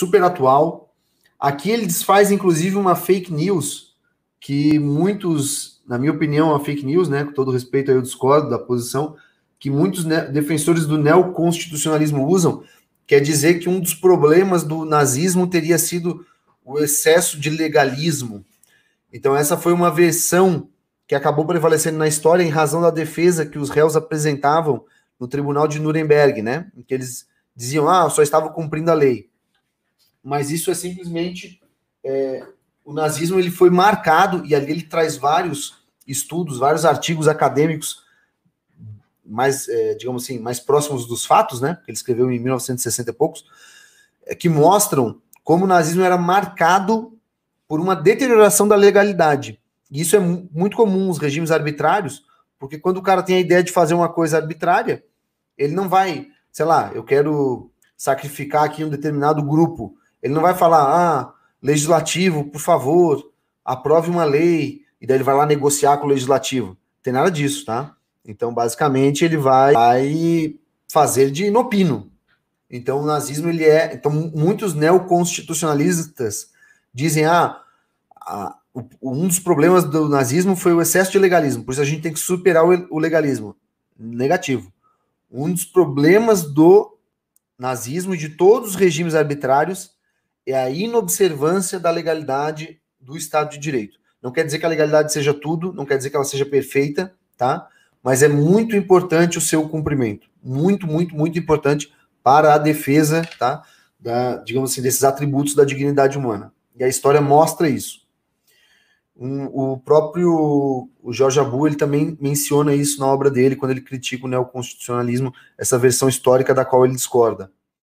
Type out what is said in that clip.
super atual. Aqui ele desfaz, inclusive, uma fake news que muitos, na minha opinião, é a fake news, né? Com todo respeito, aí eu discordo da posição que muitos né, defensores do neoconstitucionalismo usam, quer é dizer que um dos problemas do nazismo teria sido o excesso de legalismo. Então, essa foi uma versão que acabou prevalecendo na história em razão da defesa que os réus apresentavam no tribunal de Nuremberg, né? Em que eles diziam, ah, só estava cumprindo a lei mas isso é simplesmente é, o nazismo ele foi marcado e ali ele traz vários estudos, vários artigos acadêmicos mais, é, digamos assim, mais próximos dos fatos, né? Que ele escreveu em 1960 e poucos, é, que mostram como o nazismo era marcado por uma deterioração da legalidade. E isso é muito comum nos regimes arbitrários, porque quando o cara tem a ideia de fazer uma coisa arbitrária, ele não vai, sei lá, eu quero sacrificar aqui um determinado grupo. Ele não vai falar, ah, legislativo, por favor, aprove uma lei, e daí ele vai lá negociar com o legislativo. Não tem nada disso, tá? Então, basicamente, ele vai, vai fazer de inopino. Então, o nazismo, ele é. Então, muitos neoconstitucionalistas dizem, ah, a, um dos problemas do nazismo foi o excesso de legalismo, por isso a gente tem que superar o legalismo. Negativo. Um dos problemas do nazismo e de todos os regimes arbitrários é a inobservância da legalidade do Estado de Direito. Não quer dizer que a legalidade seja tudo, não quer dizer que ela seja perfeita, tá? Mas é muito importante o seu cumprimento. Muito, muito, muito importante para a defesa, tá? Da, digamos assim, desses atributos da dignidade humana. E a história mostra isso. Um, o próprio o Jorge Abu ele também menciona isso na obra dele, quando ele critica o neoconstitucionalismo, essa versão histórica da qual ele discorda.